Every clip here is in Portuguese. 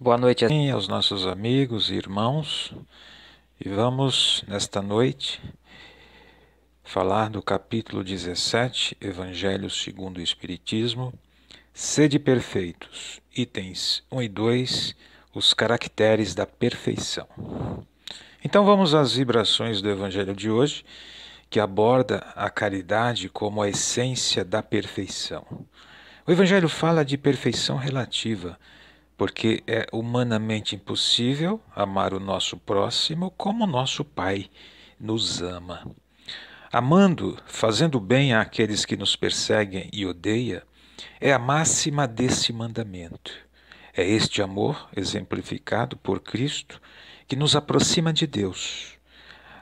Boa noite assim aos nossos amigos e irmãos, e vamos nesta noite falar do capítulo 17, Evangelho segundo o Espiritismo, Sede Perfeitos, itens 1 e 2, os caracteres da perfeição. Então vamos às vibrações do Evangelho de hoje, que aborda a caridade como a essência da perfeição. O Evangelho fala de perfeição relativa porque é humanamente impossível amar o nosso próximo como nosso Pai nos ama. Amando, fazendo bem àqueles que nos perseguem e odeiam, é a máxima desse mandamento. É este amor, exemplificado por Cristo, que nos aproxima de Deus.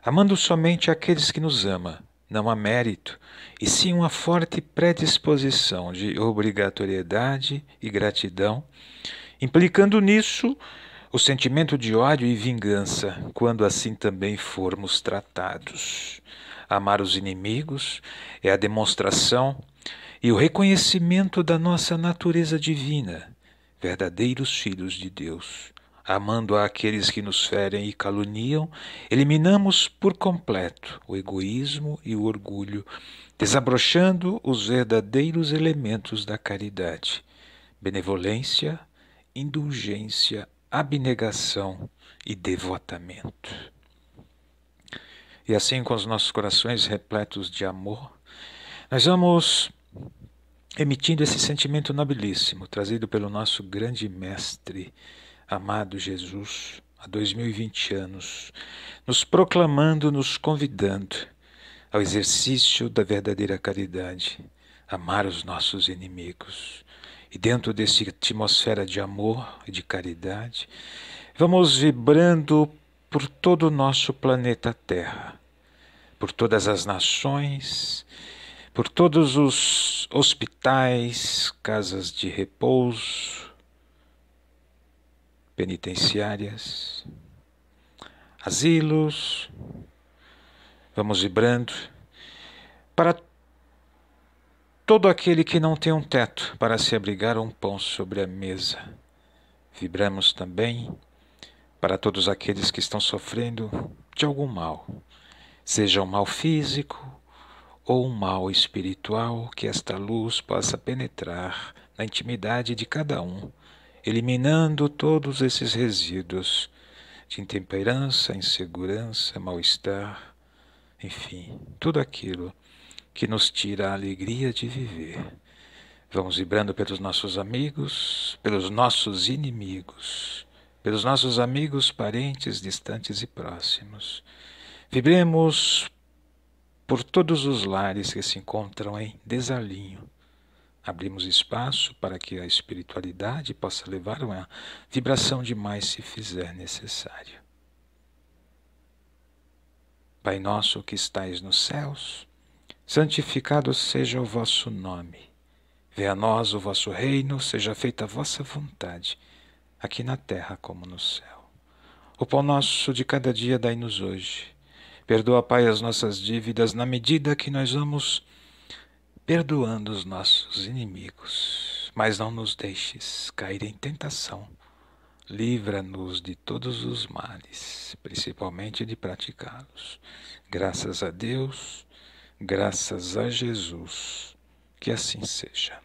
Amando somente aqueles que nos ama, não há mérito, e sim uma forte predisposição de obrigatoriedade e gratidão implicando nisso o sentimento de ódio e vingança, quando assim também formos tratados. Amar os inimigos é a demonstração e o reconhecimento da nossa natureza divina, verdadeiros filhos de Deus. Amando aqueles que nos ferem e caluniam, eliminamos por completo o egoísmo e o orgulho, desabrochando os verdadeiros elementos da caridade: benevolência, indulgência, abnegação e devotamento. E assim, com os nossos corações repletos de amor, nós vamos emitindo esse sentimento nobilíssimo trazido pelo nosso grande mestre, amado Jesus, há 2020 anos, nos proclamando, nos convidando ao exercício da verdadeira caridade, amar os nossos inimigos e dentro dessa atmosfera de amor e de caridade, vamos vibrando por todo o nosso planeta Terra, por todas as nações, por todos os hospitais, casas de repouso, penitenciárias, asilos. Vamos vibrando para todo aquele que não tem um teto para se abrigar ou um pão sobre a mesa. Vibramos também para todos aqueles que estão sofrendo de algum mal, seja um mal físico ou um mal espiritual, que esta luz possa penetrar na intimidade de cada um, eliminando todos esses resíduos de intemperança, insegurança, mal-estar, enfim, tudo aquilo que nos tira a alegria de viver. Vamos vibrando pelos nossos amigos, pelos nossos inimigos, pelos nossos amigos, parentes distantes e próximos. Vibremos por todos os lares que se encontram em desalinho. Abrimos espaço para que a espiritualidade possa levar uma vibração de mais se fizer necessário. Pai nosso que estais nos céus, santificado seja o vosso nome. Venha a nós o vosso reino, seja feita a vossa vontade, aqui na terra como no céu. O pão nosso de cada dia dai-nos hoje. Perdoa, Pai, as nossas dívidas na medida que nós vamos perdoando os nossos inimigos. Mas não nos deixes cair em tentação. Livra-nos de todos os males, principalmente de praticá-los. Graças a Deus Graças a Jesus, que assim seja.